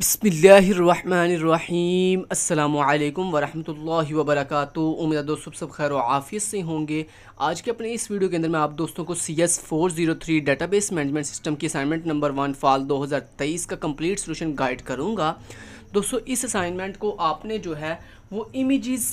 बसमीम् अल्लाम वरहमल वबरक उम्मीद दोस्तों सब खैर आफिस से होंगे आज के अपने इस वीडियो के अंदर मैं आप दोस्तों को C S four zero three database management system की असाइनमेंट नंबर वन फाल दो हज़ार तेईस का कम्प्लीट सोल्यूशन गाइड करूँगा दोस्तों इस असाइनमेंट को आपने जो है वो इमेज़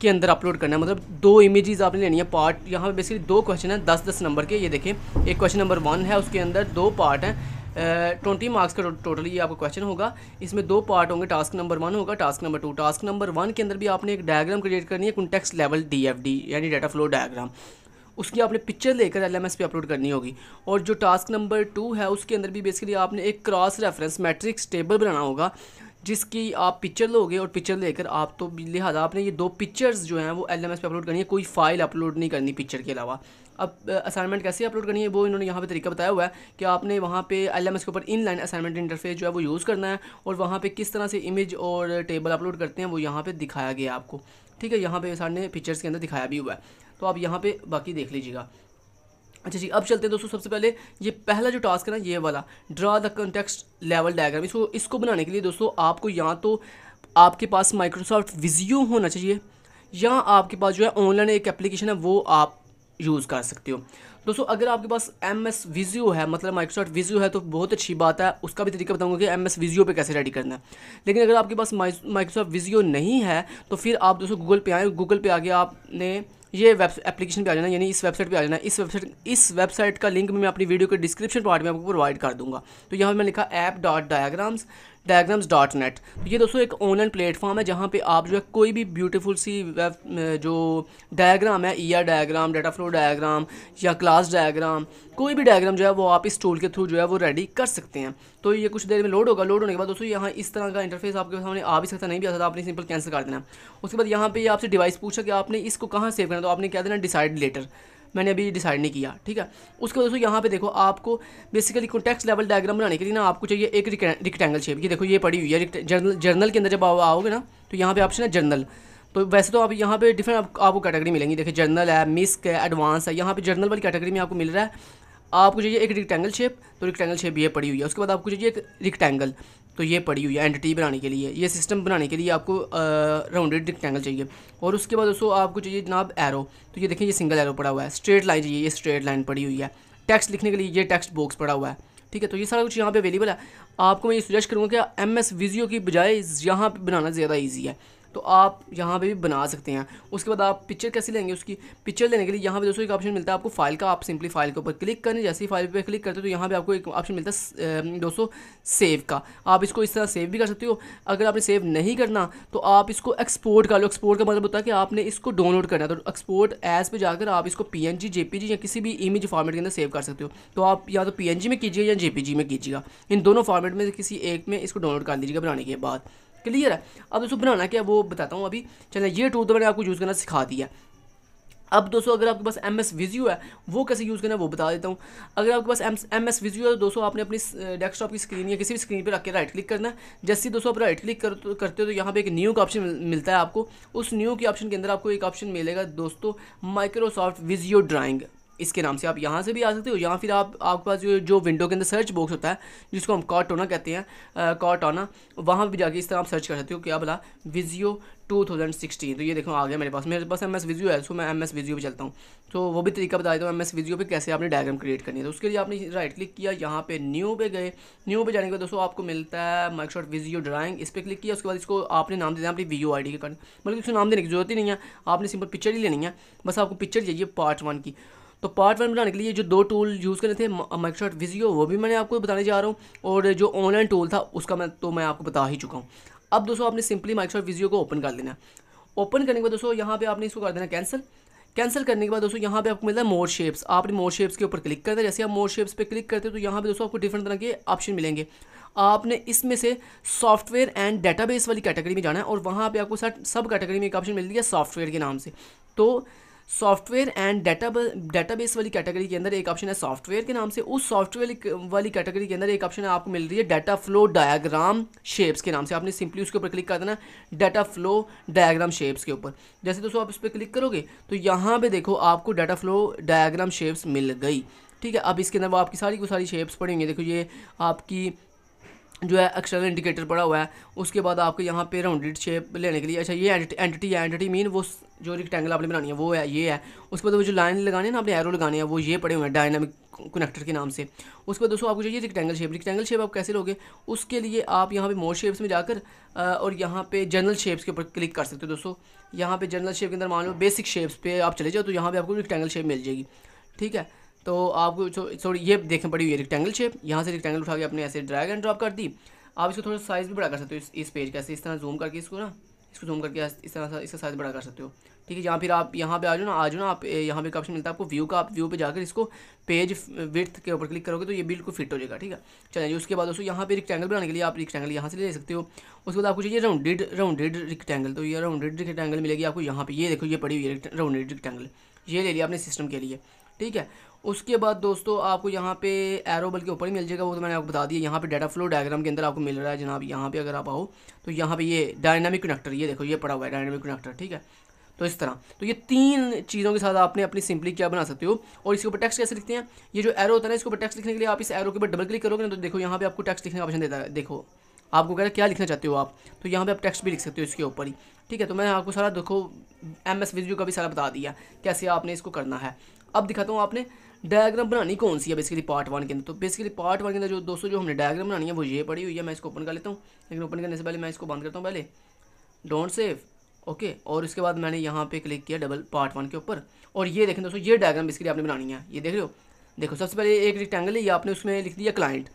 के अंदर अपलोड करना है मतलब दो इमेजेस आपने लेनी है पार्ट यहाँ पे बेसिकली दो क्वेश्चन है दस दस नंबर के ये देखें एक क्वेश्चन नंबर वन है उसके अंदर दो पार्ट हैं ट्वेंटी मार्क्स का टोटली ये आपका क्वेश्चन होगा इसमें दो पार्ट होंगे टास्क नंबर वन होगा task number two task number one के अंदर भी आपने एक डायग्राम क्रिएट करनी है context level D F D यानी डाटा फ्लो डायग्राम उसकी आपने पिक्चर लेकर एल पे अपलोड करनी होगी और जो टास्क नंबर टू है उसके अंदर भी बेसिकली आपने एक क्रॉस रेफरेंस मैट्रिक्स टेबल बनाना होगा जिसकी आप पिक्चर लोगे और पिक्चर लेकर आप तो लिहाजा आपने ये दो पिक्चर्स जो हैं वो एल पे अपलोड करनी है कोई फाइल अपलोड नहीं करनी पिक्चर के अलावा अब असाइनमेंट कैसे अपलोड करनी है वो इन्होंने यहाँ पे तरीका बताया हुआ है कि आपने वहाँ पे एल के ऊपर इन लाइन असाइनमेंट इंटरफेस जो है वो यूज़ करना है और वहाँ पे किस तरह से इमेज और टेबल अपलोड करते हैं वो यहाँ पे दिखाया गया आपको ठीक है यहाँ पे सर ने पिक्चर्स के अंदर दिखाया भी हुआ है तो आप यहाँ पर बाकी देख लीजिएगा अच्छा जी अब चलते हैं दोस्तों सबसे पहले ये पहला जो टास्क है ना ये वाला draw the context level diagram इसको इसको बनाने के लिए दोस्तों आपको या तो आपके पास माइक्रोसॉफ्ट विजियो होना चाहिए या आपके पास जो है ऑनलाइन एक एप्लीकेशन है वो आप यूज़ कर सकते हो दोस्तों अगर आपके पास एम एस विजियो है मतलब माइक्रोसॉफ्ट विजियो है तो बहुत अच्छी बात है उसका भी तरीका बताऊंगा कि एम एस विजियो पर कैसे रेडी करना है लेकिन अगर आपके पास माइक्रोसॉफ्ट विजियो नहीं है तो फिर आप दोस्तों गूगल पे आएँ गूगल पे आगे आपने ये वेब एप्लीकेशन पे आ जाना यानी इस वेबसाइट पे आ जाना इस वेबसाइट इस वेबसाइट का लिंक मैं अपनी वीडियो के डिस्क्रिप्शन पार्ट में आपको प्रोवाइड कर दूंगा तो यहाँ पर मैंने लिखा app dot diagrams diagrams dot net ये दोस्तों एक ऑनलाइन प्लेटफॉर्म है जहाँ पे आप जो है कोई भी ब्यूटीफुल सी वेब जो डायग्राम है ER diagram data flow diagram या क्लास डायग्राम कोई भी डायग्राम जो है वो आप इस टूल के थ्रू जो है वो रेडी कर सकते हैं तो ये कुछ देर में लोड होगा लोड होने के बाद दोस्तों यहाँ इस तरह का इंटरफेस आपके सामने आ भी सकता नहीं भी आ सकता आपने सिंपल कैंसिल कर देना उसके बाद यहाँ पर आपसे डिवाइस पूछा कि आपने इसको कहाँ सेव करना तो आपने क्या देना डिसाइड लेटर मैंने अभी डिसाइड नहीं किया ठीक है उसके दोस्तों यहाँ पे देखो आपको बेसिकली कॉन्टेक्स लेवल डायग्राम बनाने के लिए ना आपको चाहिए एक रिक्टेंगल शेप ये देखो ये पड़ी हुई है जर्नल जर्नल के अंदर जब आप आओगे ना तो यहाँ पे ऑप्शन है जर्नल तो वैसे तो आप यहाँ पे डिफरेंट आप, आपको कैटेगरी मिलेंगी देखिए जर्नल है मिस्क है एडवांस है यहाँ पे जर्नल वाली कैटेगरी में आपको मिल रहा है आपको चाहिए एक रिक्टेंगल शेप तो रिक्टेंगल शेप ये पड़ी हुई है उसके बाद आपको चाहिए एक रिक्टेंगल तो ये पड़ी हुई है एंटिटी बनाने के लिए ये सिस्टम बनाने के लिए आपको राउंडेड रेक्टेंगल चाहिए और उसके बाद दोस्तों आपको चाहिए जनाब एरो तो ये देखें ये सिंगल एरो पड़ा हुआ है स्ट्रेट लाइन चाहिए ये स्ट्रेट लाइन पड़ी हुई है टेक्स्ट लिखने के लिए ये टेक्स्ट बॉक्स पड़ा हुआ है ठीक है तो ये सारा कुछ यहाँ पे अवेलेबल है आपको मैं ये सुजेस्ट करूँगा कि एम एस की बजाय यहाँ पर बनाना ज़्यादा ईजी है तो आप यहाँ पे भी बना सकते हैं उसके बाद आप पिक्चर कैसे लेंगे उसकी पिक्चर लेने के लिए यहाँ पे दोस्तों एक ऑप्शन मिलता है आपको फाइल का आप सिंपली फाइल के ऊपर क्लिक करें जैसे ही फाइल पर क्लिक करते हो तो यहाँ पर आपको एक ऑप्शन मिलता है दोस्तों सेव का आप इसको इस तरह सेव भी कर सकते हो अगर आपने सेव नहीं करना तो आप इसको एक्सपोर्ट कर लो एक्सपोर्ट का मतलब होता है कि आपने इसको डाउनलोड करना तो एक्सपोर्ट एज पर जाकर आप इसको पी जी या किसी भी इमेज फॉर्मेट के अंदर सेव कर सकते हो तो आप या तो पी में कीजिए या जी में कीजिएगा इन दोनों फॉर्मेट में किसी एक में इसको डाउनलोड कर लीजिएगा बनाने के बाद क्लियर है अब दोस्तों बनाना क्या वो बताता हूँ अभी चलें ये टूल तो मैंने आपको यूज़ करना सिखा दिया अब दोस्तों अगर आपके पास एम एस विज्यू है वो कैसे यूज़ करना है वो बता देता हूँ अगर आपके पास एम एस विज्यू है तो दोस्तों आपने अपनी डेस्कटॉप की स्क्रीन या किसी भी स्क्रीन पर रख के राइट क्लिक करना है जैसे ही दोस्तों आप राइट क्लिक कर, करते हो तो यहाँ पे एक न्यू का ऑप्शन मिलता है आपको उस न्यू के ऑप्शन के अंदर आपको एक ऑप्शन मिलेगा दोस्तों माइक्रोसॉफ्ट विजियो ड्राइंग इसके नाम से आप यहाँ से भी आ सकते हो या फिर आप आपके पास जो जो विंडो के अंदर सर्च बॉक्स होता है जिसको हम कॉटोना कहते हैं ऑना वहाँ भी जाके इस तरह आप सर्च कर सकते हो क्या बोला विजियो 2016 तो ये देखो आ गया मेरे पास मेरे पास एम एस विजियो है सो मैं एम एस विजियो पर चलता हूँ तो वो भी तरीका बता देता हूँ एम एस विजियो पर कैसे आपने डायग्राम क्रिएट करनी है तो उसके लिए आपने राइट क्लिक किया यहाँ पे न्यू पे गए न्यू पे जाने के बाद दोस्तों आपको मिलता है माइक्रोसॉफ्ट विजियो ड्राइंग इस पर क्लिक किया उसके बाद इसको आपने नाम दे दिया अपनी वी आई डी के कारण मतलब इसको नाम देने की जरूरत ही नहीं है आपने सिंपल पिक्चर ही लेनी है बस आपको पिक्चर चाहिए पार्ट वन की तो पार्ट वन बनाने के लिए जो दो टूल यूज़ करने थे माइक्रोसॉफ्ट विजियो वो भी मैंने आपको बताने जा रहा हूँ और जो ऑनलाइन टूल था उसका मैं तो मैं आपको बता ही चुका हूँ अब दोस्तों आपने सिंपली माइक्रोसॉफ्ट विजियो को ओपन कर देना ओपन करने के बाद दोस्तों यहाँ पे आपने इसको कर देना कैंसिल कैंसिल करने के बाद दोस्तों यहाँ पे आपको मिलता है मोर शेप्स आपने मोर शेप्स के ऊपर क्लिक करते हैं जैसे आप मोर शेप्स पे क्लिक करते हैं तो यहाँ पे दोस्तों आपको डिफरेंट तरह के ऑप्शन मिलेंगे आपने इसमें से सॉफ्टवेयर एंड डेटाबेस वाली कैटेगरी में जाना है और वहाँ पर आपको सब कैटेगरी में एक ऑप्शन मिल है सॉफ्टवेयर के नाम से तो सॉफ्टवेयर एंड डाटा डाटाबेस वाली कैटेगरी के अंदर एक ऑप्शन है सॉफ्टवेयर के नाम से उस सॉफ्टवेयर वाली कैटेगरी के अंदर एक ऑप्शन आपको मिल रही है डाटा फ्लो डायाग्राम शेप्स के नाम से आपने सिंपली उसके ऊपर क्लिक कर देना डाटा फ्लो डायाग्राम शेप्स के ऊपर जैसे दोस्तों आप इस पर क्लिक करोगे तो यहाँ पर देखो आपको डाटा फ्लो डायाग्राम शेप्स मिल गई ठीक है अब इसके अंदर वो आपकी सारी को सारी शेप्स पड़ी देखो ये आपकी जो है एक्सटर्नल इंडिकेटर पड़ा हुआ है उसके बाद आपको यहाँ पे राउंडेड शेप लेने के लिए अच्छा ये एंटिटी एंटिटी मीन वो जो रिक्टेंगल आपने बनानी है वो है ये है उसके बाद वो जो लाइन लगानी है ना आपने एरो लगाने हैं वो ये पड़े हुए हैं डायनामिक कनेक्टर के नाम से उसके बाद दोस्तों आपको चाहिए रिक्टेंगल शेप रिक्टेंगल शेप आप कैसे लोगे उसके लिए आप यहाँ पे मोर शेप्स में जाकर और यहाँ पे जनरल शेप्स के ऊपर क्लिक कर सकते हो दोस्तों यहाँ पे जनरल शेप के अंदर मान लो बेसिक शेप्स पे आप चले जाओ तो यहाँ पे आपको रिक्टेंगल शेप मिल जाएगी ठीक है तो आपको सॉरी ये देखें पड़ी हुई है रिक्टेंगल शेप यहाँ से रिक्टेंगल उठा के आपने ऐसे ड्रैग एंड ड्रॉप कर दी आप इसको थोड़ा साइज़ भी बड़ा कर सकते हो इस पेज का ऐसे इस तरह जूम करके इसको ना इसको जूम करके इस तरह सा इसका साइज बड़ा कर सकते हो ठीक है यहाँ फिर आप यहाँ पे आ जाओ ना आ जाओ ना आप यहाँ पे एक ऑप्शन मिलता है आपको व्यू का आप व्यू पे जाकर इसको पेज विथ के ऊपर क्लिक करोगे तो ये बिल्कुल फिट हो जाएगा ठीक है चलिए उसके बाद उसको यहाँ पे रिक्टेंगल बनाने के लिए आप रिक्टेंगल यहाँ से ले सकते हो उसके बाद आपको चाहिए राउंडेड राउंडेड रिक्टेंगल तो ये राउंडेड रिक्टेंगल मिलेगी आपको यहाँ पर ये देखो ये पड़ी हुई है राउंडेड रिक्टेंगल ये ले लिया अपने सिस्टम के लिए ठीक है उसके बाद दोस्तों आपको यहाँ पे एरो बल के ऊपर ही मिल जाएगा वो तो मैंने आपको बता दिया यहाँ पे डाटा फ्लो डायग्राम के अंदर आपको मिल रहा है जनाब यहाँ पे अगर आप आओ तो यहाँ पे ये डायनामिक कनेक्टर ये देखो ये पड़ा हुआ है डायनामिक कनेक्टर ठीक है तो इस तरह तो ये तीन चीज़ों के साथ आपने अपनी सिंपली क्या बना सकते हो और इसके ऊपर टेक्स्ट कैसे लिखते हैं ये जो एरो होता है ना इसके ऊपर टेक्स्ट लिखने के लिए आप इस एरो के ऊपर डबल क्लिक करोगे ना तो देखो यहाँ पे आपको टेक्स्ट लिखने का ऑप्शन देता है देखो आपको कह रहे क्या लिखना चाहते हो आप तो यहाँ पे आप टेक्स्ट भी लिख सकते हो इसके ऊपर ही ठीक है तो मैंने आपको सारा देखो एम एस का भी सारा बता दिया कैसे आपने इसको करना है अब दिखाता हूँ आपने डायग्राम बनानी कौन सी है बेसिकली पार्ट वन के अंदर तो बेसिकली पार्ट वन के अंदर जो दोस्तों जो हमने डायग्राम बनानी है वो ये पड़ी हुई है मैं इसको ओपन कर लेता हूँ लेकिन ओपन करने से पहले मैं इसको बंद करता हूँ पहले डोंट सेव ओके और उसके बाद मैंने यहाँ पे क्लिक किया डबल पार्ट वन के ऊपर और ये देखें दोस्तों ये डायग्राम बेसिकली आपने बनानी है ये देख लो देखो सबसे पहले एक रिक्टेंगल है ये आपने उसमें लिख दिया क्लाइंट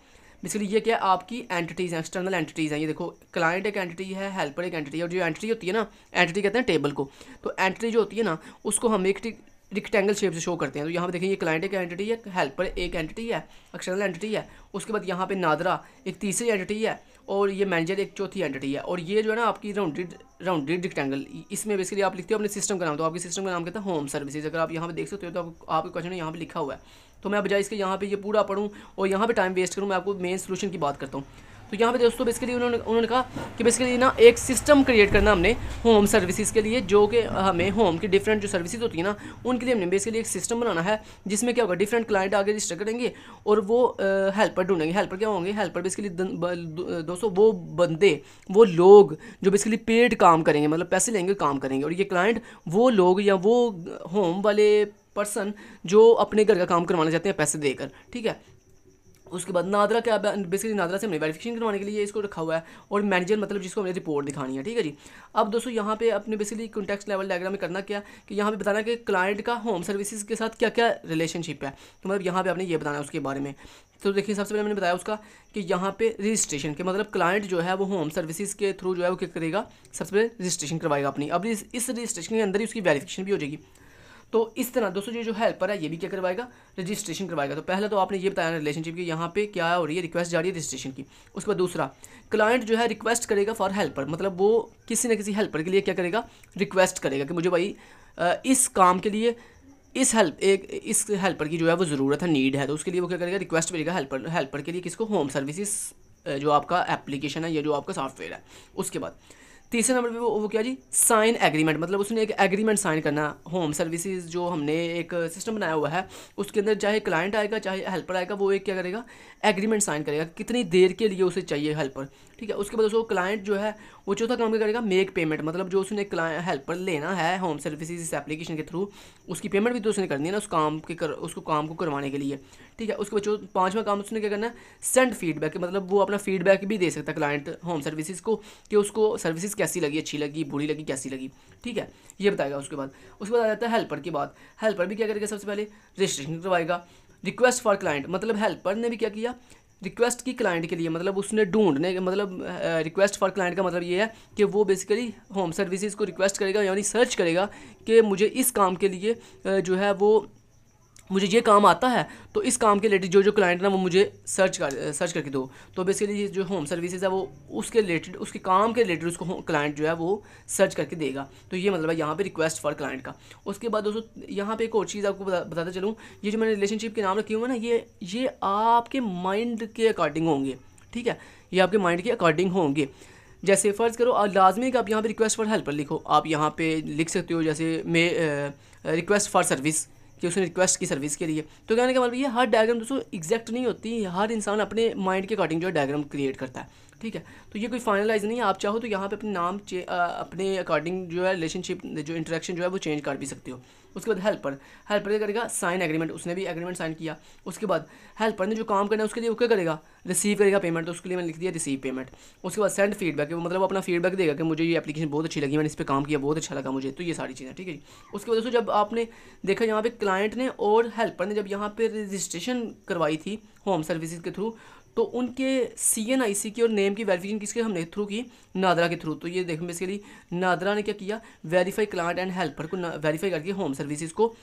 बेसिकली ये क्या आपकी एंटिटीज़ हैं एक्सटर्नल एंटिटीज़ हैं ये देखो क्लाइंट एक एंटिटी है हेल्पर एक एंटिटी है और जो एंटिटी होती है ना एंटिटी कहते हैं टेबल को तो एंटिटी जो होती है ना उसको हम एक रिक्टेंगल शेप से शो करते हैं तो यहाँ पे देखें ये क्लाइंट एक एंटिटी है हेल्पर एक एंटिटी है एक्सटर्नल एंटिटी है उसके बाद यहाँ पे नादरा एक तीसरी एंटिटी है और ये मैनेजर एक चौथी एंटिटी है और ये जो है ना आपकी राउंडेड राउंडेड रिक्टेंगल इसमें बेसिकली आप लिखते हो अपने सिस्टम का नाम तो आपके सिस्टम का नाम कहता है होम सर्विसेज अगर आप यहाँ पर देख सकते हो तो आपके क्वेश्चन यहाँ पर लिखा हुआ है तो मैं बजाय इसके यहाँ पर ये पूरा पढ़ूँ और यहाँ पर टाइम वेस्ट करूँ मैं आपको मेन सोल्यूशन की बात करता हूँ तो यहाँ पे दोस्तों बेसिकली उन्होंने उन्होंने कहा कि बेसिकली ना एक सिस्टम क्रिएट करना हमने होम सर्विसेज के लिए जो कि हमें होम की डिफरेंट जो सर्विसेज होती है ना उनके लिए हमने बेसिकली एक सिस्टम बनाना है जिसमें क्या होगा डिफरेंट क्लाइंट आगे रजिस्टर करेंगे और वो हेल्पर ढूंढेंगे हेल्पर क्या होंगे हेल्पर बेसिकली दोस्तों वो बंदे वो लोग जो बेसिकली पेड काम करेंगे मतलब पैसे लेंगे काम करेंगे और ये क्लाइंट वो लोग या वो होम वाले पर्सन जो अपने घर का काम करवाना चाहते हैं पैसे देकर ठीक है उसके बाद नादरा क्या बेसिकली नादरा से हमने वेरिफिकेशन करवाने के लिए इसको रखा हुआ है और मैनेजर मतलब जिसको हमें रिपोर्ट दिखानी है ठीक है जी अब दोस्तों यहाँ पे अपने बेसिकली कॉन्टैक्ट लेवल डायग्राम में करना क्या कि यहाँ पे बताना कि क्लाइंट का होम सर्विसेज के साथ क्या क्या रिलेशनशिप है तो मतलब यहाँ पे आपने ये बताना है उसके बारे में तो देखिए सबसे पहले मैंने बताया उसका कि यहाँ पे रजिस्ट्रेशन के मतलब क्लाइंट जो है वो होम सर्विसेज के थ्रू जो है वो क्या करेगा सबसे पहले रजिस्ट्रेशन करवाएगा अपनी अब इस रजिस्ट्रेशन के अंदर ही उसकी वेरिफिकेशन भी हो जाएगी तो इस तरह दोस्तों ये जो हेल्पर है ये भी क्या करवाएगा रजिस्ट्रेशन करवाएगा तो पहले तो आपने ये बताया रिलेशनशिप की यहाँ पे क्या हो रही है रिक्वेस्ट जा रही है रजिस्ट्रेशन की उसके बाद दूसरा क्लाइंट जो है रिक्वेस्ट करेगा फॉर हेल्पर मतलब वो किसी न किसी हेल्पर के लिए क्या करेगा रिक्वेस्ट करेगा कि मुझे भाई इस काम के लिए इस हेल्प एक इस हेल्पर की जो है वो ज़रूरत है नीड है तो उसके लिए वो क्या करेगा रिक्वेस्ट करेगा हेल्पर हेल्पर के लिए किसको होम सर्विसेज जो आपका एप्लीकेशन है या जो आपका सॉफ्टवेयर है उसके बाद तीसरे नंबर पे वो वो क्या जी साइन एग्रीमेंट मतलब उसने एक एग्रीमेंट साइन करना होम सर्विसेज जो हमने एक सिस्टम बनाया हुआ है उसके अंदर चाहे क्लाइंट आएगा चाहे हेल्पर आएगा वो एक क्या करेगा एग्रीमेंट साइन करेगा कितनी देर के लिए उसे चाहिए हेल्पर ठीक है उसके बाद उसको क्लाइंट जो है वो चौथा काम क्या करेगा मेक पेमेंट मतलब जो उसने क्लाइंट हेल्पर लेना है होम सर्विसेज इस एप्लीकेशन के थ्रू उसकी पेमेंट भी तो उसने करनी है ना उस काम के कर उसको काम को करवाने के लिए ठीक है उसके बाद जो पाँचवा काम उसने क्या करना है सेंड फीडबैक मतलब वो अपना फीडबैक भी दे सकता है क्लाइंट होम सर्विसेज को कि उसको सर्विसेज कैसी लगी अच्छी लगी बुरी लगी कैसी लगी ठीक है ये बताएगा उसके बाद उसके बाद आ जाता है हेल्पर की बात हेल्पर भी क्या करेगा सबसे पहले रजिस्ट्रेशन करवाएगा रिक्वेस्ट फॉर क्लाइंट मतलब हेल्पर ने भी क्या किया रिक्वेस्ट की क्लाइंट के लिए मतलब उसने ढूंढने मतलब रिक्वेस्ट फॉर क्लाइंट का मतलब ये है कि वो बेसिकली होम सर्विसेज को रिक्वेस्ट करेगा यानी सर्च करेगा कि मुझे इस काम के लिए जो है वो मुझे ये काम आता है तो इस काम के रिलेटेड जो जो क्लाइंट ना वो मुझे सर्च कर सर्च करके दो तो बेसिकली जो होम सर्विसेज है वो उसके रिलेटेड उसके काम के रिलेटेड उसको क्लाइंट जो है वो सर्च करके देगा तो ये मतलब है यहाँ पे रिक्वेस्ट फॉर क्लाइंट का उसके बाद दोस्तों यहाँ पे एक और चीज़ आपको बता, बताते चलूँ ये जो मैंने रिलेशनशिप के नाम रखे हुए ना ये ये आपके माइंड के अकॉर्डिंग होंगे ठीक है ये आपके माइंड के अकॉर्डिंग होंगे जैसे फ़र्ज़ करो और लाजमी कि आप यहाँ पे रिक्वेस्ट फॉर हेल्पर लिखो आप यहाँ पे लिख सकते हो जैसे मे रिक्वेस्ट फॉर सर्विस कि उसने रिक्वेस्ट की सर्विस के लिए तो कहने का मतलब ये हर डायग्राम दोस्तों एग्जैक्ट नहीं होती हर इंसान अपने माइंड के अकॉर्डिंग जो है डायग्राम क्रिएट करता है ठीक है तो ये कोई फाइनलाइज नहीं है आप चाहो तो यहाँ पे अपने नाम आ, अपने अकॉर्डिंग जो है रिलेशनशिप जो इंटरेक्शन जो है वो चेंज कर भी सकते हो उसके बाद हेल्पर हेल्पर क्या करेगा साइन एग्रीमेंट उसने भी एग्रीमेंट साइन किया उसके बाद हेल्पर ने जो काम करना है उसके लिए वो क्या करेगा रिसीव करेगा पेमेंट तो उसके लिए मैंने लिख दिया रिसीव पेमेंट उसके बाद सेंड फीडबैक मतलब वो अपना फीडबैक देगा कि मुझे ये एप्लीकेशन बहुत अच्छी लगी मैंने इस पर काम किया बहुत अच्छा लगा मुझे तो ये सारी चीज़ें ठीक है जी उसके बाद दोस्तों जब आपने देखा यहाँ पे क्लाइंट ने और हेल्पर ने जब यहाँ पर रजिस्ट्रेशन करवाई थी होम सर्विसेज के थ्रू तो उनके सी एन आई सी की और नेम की वेरिफिकेशन किसके हमने थ्रू की नादरा के थ्रू तो ये देखें बेसिकली नादरा ने क्या किया वेरीफाई क्लाइंट एंड हेल्पर को वेरीफाई करके होम सर्विसेज को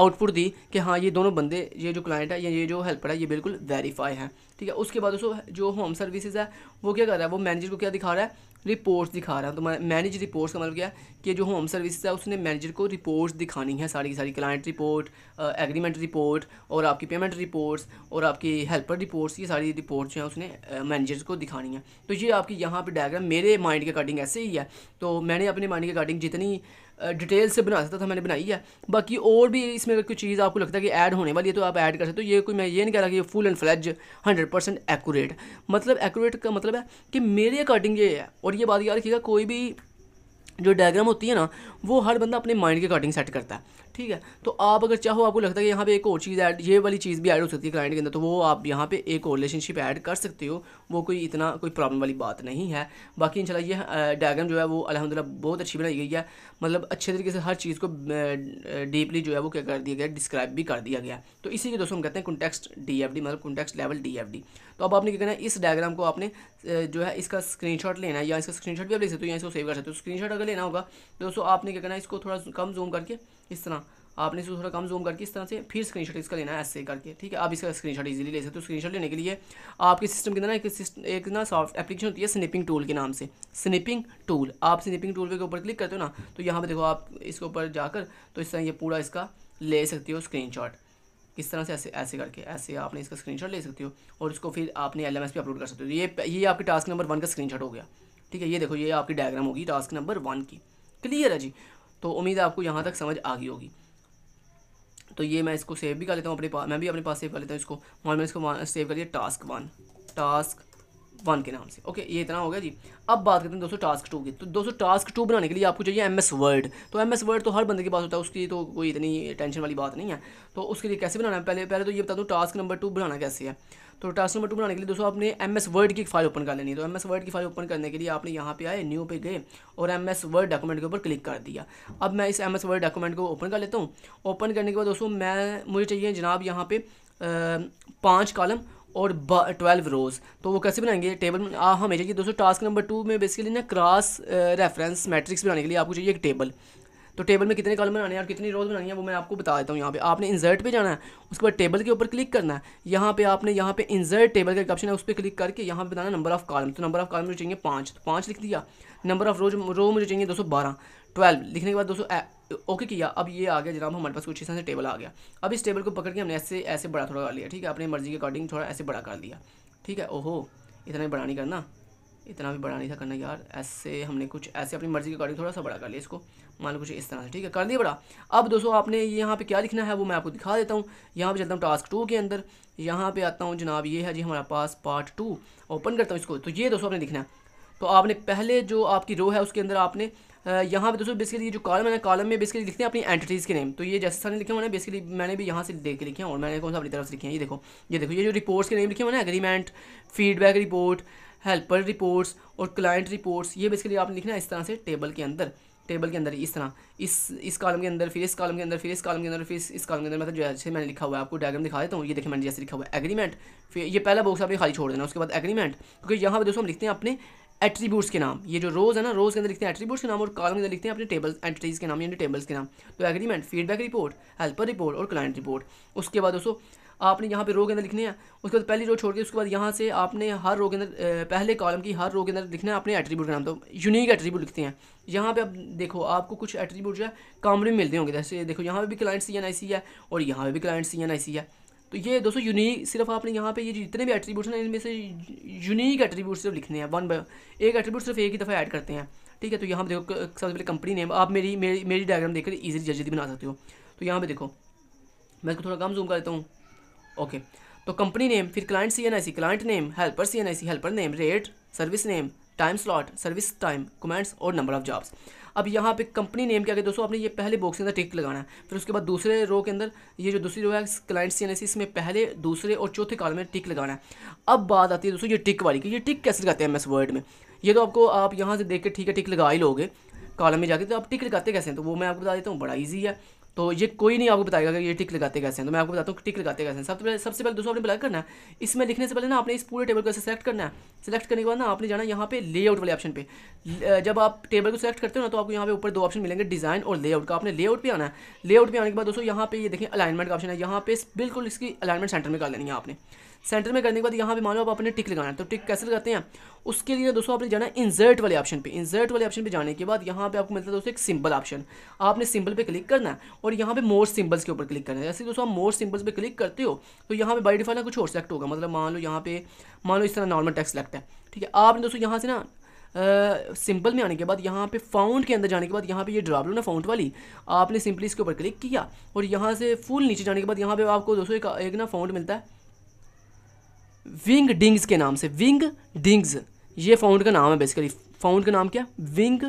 आउटपुट दी कि हाँ ये दोनों बंदे ये जो क्लाइंट है या ये जो हेल्पर है ये बिल्कुल वेरीफाई है ठीक है उसके बाद उसको जो होम सर्विसेज है वो क्या कर रहा है वो मैनेजर को क्या दिखा रहा है रिपोर्ट्स दिखा रहा है तो मैनेज रिपोर्ट्स का मतलब क्या कि जो होम सर्विस है उसने मैनेजर को रिपोर्ट्स दिखानी है सारी की सारी क्लाइंट रिपोर्ट एग्रीमेंट रिपोर्ट और आपकी पेमेंट रिपोर्ट्स और आपकी हेल्पर रिपोर्ट्स ये सारी रिपोर्ट्स जो है उसने मैनेजर को दिखानी है तो ये आपकी यहाँ पर डायग्राम मेरे माइंड के अकॉर्डिंग ऐसे ही है तो मैंने अपने माइंड के अकॉर्डिंग जितनी डिटेल से बना सकता था मैंने बनाई है बाकी और भी इसमें अगर कोई चीज़ आपको लगता है कि ऐड होने वाली है तो आप ऐड कर सकते हो तो ये कोई मैं ये नहीं कह रहा कि ये full and fledge hundred percent accurate मतलब एकूरेट का मतलब है कि मेरे अकॉर्डिंग ये है और ये बात याद रखिएगा कोई भी जो डायग्राम होती है ना वो हर बंदा अपने माइंड के अकॉर्डिंग सेट करता है ठीक है तो आप अगर चाहो आपको लगता है कि यहाँ पे एक और चीज़ ऐड ये वाली चीज़ भी ऐड हो सकती है क्लाइंट के अंदर तो वो आप यहाँ पे एक और रिलेशनशिप ऐड कर सकते हो वो कोई इतना कोई प्रॉब्लम वाली बात नहीं है बाकी इंशाल्लाह ये डायग्राम जो है वो अलहमदिल्ला बहुत अच्छी बनाई गई है मतलब अच्छे तरीके से हर चीज़ को डीपली जो है वो क्या कर दिया गया डिस्क्राइब भी कर दिया गया तो इसी के दोस्तों हम कहते हैं कॉन्टेक्स्ट डी मतलब कॉन्टेक्स्ट लेवल डी तो अब आपने क्या करना है इस डायग्राम को आपने जो है इसका शॉट लेना है या इसका शॉट भी आप ले सकते हो या इसको सेव कर सकते हो शॉट तो अगर लेना होगा दोस्तों आपने क्या करना है इसको थोड़ा कम जूम करके इस तरह आपने इसको थोड़ा कम जूम करके इस तरह से फिर शॉट इसका लेना है ऐसे करके ठीक है आप इसका शॉट इजीली ले सकते हो शॉट लेने के लिए आपके सिस्टम के अंदर ना एक एक ना सॉफ्ट एप्लीकेशन होती है स्निपिंग टूल के नाम से स्निपिंग टूल आप स्निपिंग टूल के ऊपर क्लिक करते हो ना तो यहाँ पर देखो आप इसके ऊपर जाकर तो इस तरह ये पूरा इसका ले सकते हो स्क्रीन किस तरह से ऐसे ऐसे करके ऐसे आपने इसका शॉट ले सकते हो और इसको फिर आपने एल पे अपलोड कर सकते हो ये ये आपके टास्क नंबर वन का शॉट हो गया ठीक है ये देखो ये आपकी डायग्राम होगी टास्क नंबर वन की क्लियर है जी तो उम्मीद है आपको यहाँ तक समझ आ गई होगी तो ये मैं इसको सेव भी कर लेता हूँ अपने पास मैं भी अपने पास सेव कर लेता हूँ इसको और में इसको सेव कर लिया टास्क वन टास्क वन के नाम से ओके ये इतना हो गया जी अब बात करते हैं दोस्तों टास्क टू की तो दोस्तों टास्क टू बनाने के लिए आपको चाहिए एम एस वर्ड तो एम एस वर्ड तो हर बंदे के पास होता है उसकी तो कोई इतनी टेंशन वाली बात नहीं है तो उसके लिए कैसे बनाना है पहले पहले तो ये बता दूँ टास्क नंबर टू बनाना कैसे है तो टास्क नंबर टू बनाने के लिए दोस्तों आपने एम एस वर्ड की फाइल ओपन कर लेनी है तो एम एस वर्ड की फाइल ओपन करने के लिए आपने यहाँ पे आए न्यू पे गए और एम एस वर्ड डॉक्यूमेंट के ऊपर क्लिक कर दिया अब मैं इस एम एस वर्ड डॉक्यूमेंट को ओपन कर लेता हूँ ओपन करने के बाद दोस्तों मैं मुझे चाहिए जनाब यहाँ पे पाँच कॉलम और ट्वेल्व रोज तो वो कैसे बनाएंगे टेबल हमें चाहिए दोस्तों टास्क नंबर टू में बेसिकली ना क्रॉस रेफरेंस मैट्रिक्स बनाने के लिए आपको चाहिए एक टेबल तो टेबल में कितने कॉलम बनाने हैं और कितनी रोज बनानी है वो मैं आपको बता देता हूँ यहाँ पे आपने इंजर्ट पे जाना है उसके बाद टेबल के ऊपर क्लिक करना है यहाँ पे आपने यहाँ पे इंजर्ट टेबल का ऑप्शन है उस पर क्लिक करके यहाँ पे बताना नंबर ऑफ कॉलम तो नंबर ऑफ कॉलम मुझे चाहिए पाँच तो पाँच लिख दिया नंबर ऑफ रोज रो मुझे चाहिए दो सौ बारह ट्वेल्व लिखने के बाद दोस्तों ओके किया अब ये आ गया जनाब हमारे पास कुछ इस से टेबल आ गया अब इस टेबल को पकड़ के हमने ऐसे ऐसे बड़ा थोड़ा कर लिया ठीक है अपनी मर्जी के अकॉर्डिंग थोड़ा ऐसे बड़ा कर लिया ठीक है ओहो इतना ही बड़ा नहीं करना इतना भी बड़ा नहीं था करना यार ऐसे हमने कुछ ऐसे अपनी मर्ज़ी के अकॉर्डिंग थोड़ा सा बड़ा कर लिया इसको मान लो कुछ इस तरह से ठीक है कर दिया बड़ा अब दोस्तों आपने यहाँ पे क्या लिखना है वो मैं आपको दिखा देता हूँ यहाँ पे चलता हूँ टास्क टू के अंदर यहाँ पे आता हूँ जनाब ये है जी हमारे पास पार्ट टू ओपन करता हूँ इसको तो ये दोस्तों आपने लिखना है तो आपने पहले जो आपकी रो है उसके अंदर आपने यहाँ पे दोस्तों बेसिकली जो कॉलम है ना कॉलम में बेसिकली लिखते हैं अपनी एंटिटीज़ के नेम तो ये जैसे सारे लिखे मैंने बेसिकली मैंने भी यहाँ से देख के लिखे हैं और मैंने कौन सा अपनी तरफ से लिखे हैं ये देखो ये देखो ये जो रिपोर्ट्स के नेम लिखे हैं agreement feedback report helper reports और क्लाइंट रिपोर्ट्स ये बेसिकली आपने लिखना है इस तरह से टेबल के अंदर टेबल के अंदर इस तरह इस इस कॉलम के अंदर फिर इस कॉलम के अंदर फिर इस कॉलम के अंदर फिर इस कॉलम के अंदर मतलब जैसे मैंने लिखा हुआ है आपको डायग्राम दिखा देता हूँ ये देखिए मैंने जैसे लिखा हुआ है एग्रीमेंट फिर ये पहला बॉक्स आपने खाली छोड़ देना उसके बाद एग्रीमेंट क्योंकि यहाँ पर दोस्तों हम लिखते हैं अपने एट्रीब्यूट्स के नाम ये जो रोज़ है ना रोज़ के अंदर लिखते हैं एट्रीब्यूट्स के नाम और कॉलम के अंदर लिखते हैं अपने टेबल्स एंट्रीज के नाम यानी टेबल्स के नाम तो agreement feedback report helper report और क्लाइंट रिपोर्ट उसके बाद दोस्तों आपने यहाँ पे रो के अंदर लिखने हैं उसके बाद पहली रो छोड़ के उसके बाद यहाँ से आपने हर रो के अंदर पहले कॉलम की हर रो के अंदर लिखना है अपने एट्रीब्यूट का नाम तो यूनिक एट्रीब्यूट लिखते हैं यहाँ पे आप देखो आपको कुछ एट्रीब्यूट जो है कॉमन में मिलते होंगे जैसे देखो यहाँ पे भी क्लाइंट सी एन आई सी है और यहाँ पर भी क्लाइंट सी एन आई सी है तो ये दोस्तों यूनिक सिर्फ आपने यहाँ पे ये जितने भी एट्रीब्यूट हैं इनमें से यूनिक एट्रीब्यूट सिर्फ लिखने हैं वन बाय एक एट्रीब्यूट सिर्फ एक ही दफ़ा ऐड करते हैं ठीक है तो यहाँ पे देखो सबसे पहले कंपनी नेम आप मेरी मेरी मेरी डायग्राम देखकर इजीली जल्दी बना सकते हो तो यहाँ पे देखो मैं इसको थोड़ा कम जूम कर देता हूँ ओके तो कंपनी नेम फिर client C N I C client name helper C N I C helper name rate service name time slot service time comments और नंबर ऑफ जॉब्स अब यहाँ पे कंपनी नेम क्या दोस्तों आपने ये पहले बॉक्स के अंदर टिक लगाना है फिर उसके बाद दूसरे रो के अंदर ये जो दूसरी रो है क्लाइंट सी एन इसमें पहले दूसरे और चौथे कॉलम में टिक लगाना है अब बात आती है दोस्तों ये टिक वाली की ये टिक कैसे लगाते हैं एम एस वर्ड में ये तो आपको आप यहाँ से देख के ठीक है टिक लगा ही लोगे कॉलम में जाके तो आप टिक लगाते कैसे हैं तो वो मैं आपको बता देता हूँ बड़ा ईजी है तो ये कोई नहीं आपको बताएगा कि ये टिक लगाते कैसे हैं तो मैं आपको बताता हूँ टिक लगाते कैसे हैं सबसे पहले सबसे पहले दोस्तों आपने ब्लैक करना है इसमें लिखने से पहले ना आपने इस पूरे टेबल को ऐसे सेलेक्ट करना है सेलेक्ट करने के बाद ना आपने जाना यहाँ पे लेआउट वाले ऑप्शन पे जब आप टेबल को सेलेक्ट करते हो ना तो आपको यहाँ पे ऊपर दो ऑप्शन मिलेंगे डिज़ाइन और लेआउट का आपने लेआउट पर आना है लेआउट पर आने के बाद दोस्तों यहाँ पे ये देखें अलाइनमेंट का ऑप्शन है यहाँ पे बिल्कुल इसकी अलाइनमेंट सेंटर में कर लेनी है आपने सेंटर में करने के बाद यहाँ पे मानो आप अपने टिक लगाना है तो टिक कैसे लगाते हैं उसके लिए दोस्तों आपने जाना है इंजर्ट वाले ऑप्शन पे इंजर्ट वाले ऑप्शन पे जाने के बाद यहाँ पे आपको मिलता है दोस्तों एक सिंपल ऑप्शन आपने सिंपल पे क्लिक करना है और यहाँ पे मोर सिंबल्स के ऊपर क्लिक करना हैं जैसे दोस्तों आप मोर सिंबल्स पे क्लिक करते हो तो यहाँ पे बाई डिफॉल्ट ना कुछ और सेलेक्ट होगा मतलब मान लो यहाँ पे मान लो इस तरह नॉर्मल टेक्स्ट सेलेक्ट है ठीक है आपने दोस्तों यहाँ से ना सिंपल uh, में आने के बाद यहाँ पे फाउंड के अंदर जाने के बाद यहाँ पे ये ड्रॉप लो ना फाउंड वाली आपने सिंपली इसके ऊपर क्लिक किया और यहाँ से फुल नीचे जाने के बाद यहाँ पे आपको दोस्तों एक, एक ना फाउंड मिलता है विंग डिंग्स के नाम से विंग डिंग्स ये फाउंड का नाम है बेसिकली फाउंड का नाम क्या विंग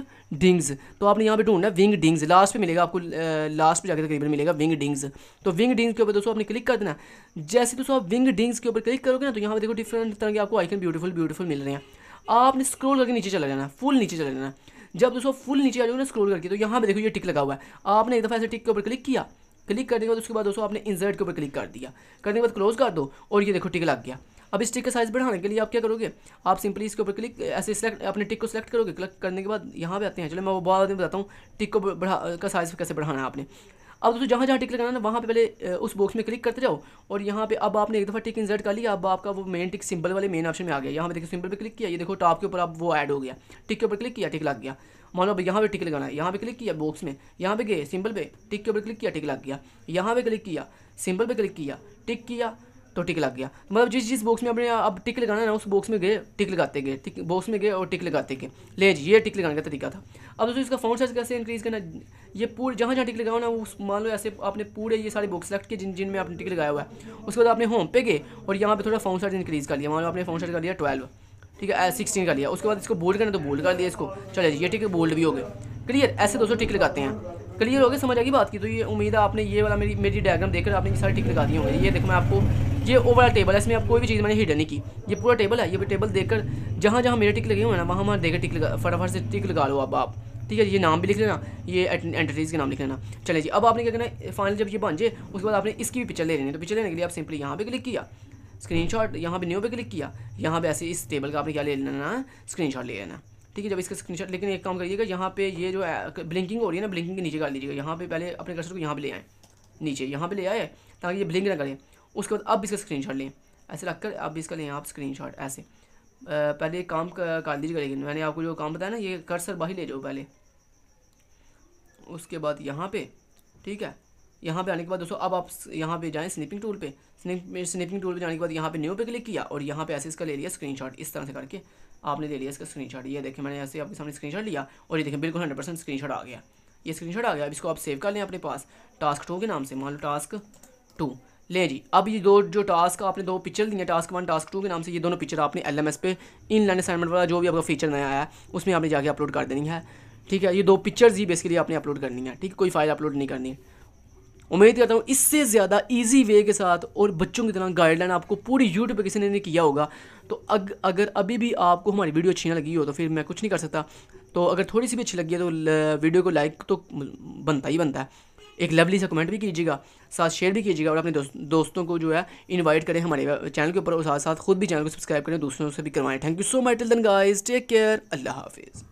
डिंग्स तो आपने यहाँ पे ढूंढना विंग डिंग्स लास्ट पे मिलेगा आपको लास्ट पे जाकर तकरीबन मिलेगा विंग डिंग्स तो विंग डिंग्स के ऊपर दोस्तों आपने क्लिक कर देना जैसे दोस्तों आप विंग डिंग्स के ऊपर क्लिक करोगे ना तो यहाँ पर देखो डिफरेंट तरह के आपको आइकन ब्यूटीफुल ब्यूटीफुल मिल रहे हैं आपने स्क्रोल करके नीचे चला जाना फुल नीचे चला जाना जब दोस्तों फुल नीचे आ जाओगे ना स्क्रोल करके तो यहाँ पे देखो ये टिक लगा हुआ है आपने एक दफ़ा ऐसे टिक के ऊपर क्लिक किया क्लिक करने के बाद उसके बाद दोस्तों आपने इंसर्ट के ऊपर क्लिक कर दिया करने के बाद क्लोज कर दो और ये देखो टिक लग गया अब इस टिक का साइज़ बढ़ाने के लिए आप क्या करोगे आप सिंपली इसके ऊपर क्लिक ऐसे सेलेक्ट अपने टिक को सेलेक्ट करोगे क्लिक करने के बाद यहाँ पे आते हैं चलो मैं वो बहुत आदमी बताता हूँ टिक को बढ़ा का साइज़ कैसे बढ़ाना है आपने अब दोस्तों जहाँ जहाँ टिक लगाना है वहाँ पे पहले उस बॉक्स में क्लिक करते जाओ और यहाँ पे अब आपने एक दफ़ा टिक इंसर्ट कर लिया अब आपका वो मेन टिक सिंबल वाले मेन ऑप्शन में आ गया यहाँ पे देखो सिंपल पे क्लिक किया ये देखो टॉप के ऊपर अब वो ऐड हो गया टिक के ऊपर क्लिक किया टिक लग गया मान लो अब यहाँ पे टिक लगाना है यहाँ पे क्लिक किया बॉक्स में यहाँ पे गए सिंपल पे टिक के ऊपर क्लिक किया टिक लग गया यहाँ पे क्लिक किया सिंपल पे क्लिक किया टिक किया तो टिक लग गया मतलब जिस जिस बॉक्स में अपने अब टिक लगाना है ना उस बॉक्स में गए टिक लगाते गए बॉक्स में गए और टिक लगाते गए ले जी ये टिक लगाने का तरीका था अब दोस्तों इसका फाउंड साइज़ कैसे इंक्रीज़ करना ये पूरे जहाँ जहाँ टिक लगाओ ना उस मान लो ऐसे आपने पूरे ये सारे बॉक्स सेलेक्ट किए जिन जिन में आपने टिक लगाया हुआ है उसके बाद आपने होम पे गए और यहाँ पर थोड़ा फाउंड साइज़ इंक्रीज़ कर लिया मान लो आपने फाउंड साइज़ कर लिया ट्वेल्व ठीक है सिक्सटीन कर लिया उसके बाद इसको बोल्ड करना तो बोल्ड कर दिया इसको चले जी ये टिक बोल्ड भी हो गए क्लियर ऐसे दोस्तों टिक लगाते हैं क्लियर हो गए समझ आएगी बात की तो ये उम्मीद है आपने ये वाला मेरी मेरी डायग्राम देखकर आपने ये सारी टिक लगा दी होंगे ये देखो मैं आपको ये ओवरऑल टेबल है इसमें आप कोई भी चीज़ मैंने हिडन नहीं की ये पूरा टेबल है ये टेबल देखकर जहाँ जहाँ मेरे टिक लगे हुए हैं ना वहाँ वहाँ देखकर टिक लगा फटाफट से टिक लगा लो अब आप ठीक है ये नाम भी लिख लेना ये एंट्रीज के नाम लिख लेना चले जी अब आपने क्या करना फाइनल जब ये बन जाए उसके बाद आपने इसकी भी पिक्चर ले लेनी है तो पिक्चर लेने के लिए आप सिंपली यहाँ पे क्लिक किया स्क्रीन शॉट यहाँ पर न्यू पे क्लिक किया यहाँ पे ऐसे इस टेबल का आपने क्या ले लेना है स्क्रीन शॉट ले लेना ठीक है जब इसका स्क्रीन शॉट लेकिन एक काम करिएगा यहाँ पे ये जो ब्लिंकिंग हो रही है ना ब्लिंकिंग के नीचे कर लीजिएगा यहाँ पे पहले अपने कर्सर को यहाँ पे ले आएँ नीचे यहाँ पे ले आए ताकि ये ब्लिंक ना करें उसके बाद अब इसका स्क्रीनशॉट लें ऐसे रख कर अब इसका लें आप स्क्रीनशॉट ऐसे पहले एक काम कर दीजिए लेकिन मैंने आपको जो काम बताया ना ये कर्सर बाहर ले जाओ पहले उसके बाद यहाँ पे ठीक है यहाँ पे आने के बाद दोस्तों अब आप यहाँ पे जाएं स्निपिंग टूल पे स्निपिंग टूल पे जाने के बाद यहाँ पे न्यू पे क्लिक किया और यहाँ पे ऐसे इसका ले लिया शॉट इस तरह से करके आपने ले लिया इसका शॉट ये देखिए मैंने ऐसे आपके सामने शॉट लिया और ये देखें बिल्कुल हंड्रेड परसेंट शॉट आ गया ये स्क्रीनशॉट आ गया अब इसको आप सेव कर लें अपने पास टास्क टू के नाम से मान लो टास्क टू ले जी अब ये दो जो टास्क आपने दो पिक्चर दिए टास्क वन टास्क टू के नाम से ये दोनों पिक्चर आपने एल पे इन लाइन असाइनमेंट वाला जो भी आपका फीचर नया आया है उसमें आपने जाके अपलोड कर देनी है ठीक है ये दो पिक्चर्स ही बेसिकली आपने अपलोड करनी है ठीक है कोई फाइल अपलोड नहीं करनी है उम्मीद करता हूँ इससे ज़्यादा इजी वे के साथ और बच्चों की तरह गाइडलाइन आपको पूरी यूट्यूब पर किसी ने नहीं किया होगा तो अग, अगर अभी भी आपको हमारी वीडियो अच्छी ना लगी हो तो फिर मैं कुछ नहीं कर सकता तो अगर थोड़ी सी भी अच्छी लगी है तो वीडियो को लाइक तो बनता ही बनता है एक लवली सा कमेंट भी कीजिएगा साथ शेयर भी कीजिएगा और अपने दोस्त, दोस्तों को जो है इनवाइट करें हमारे चैनल के ऊपर और साथ साथ खुद भी चैनल को सब्सक्राइब करें दोस्तों से भी करवाएं thank you so much till then guys take care अल्लाह हाफिज़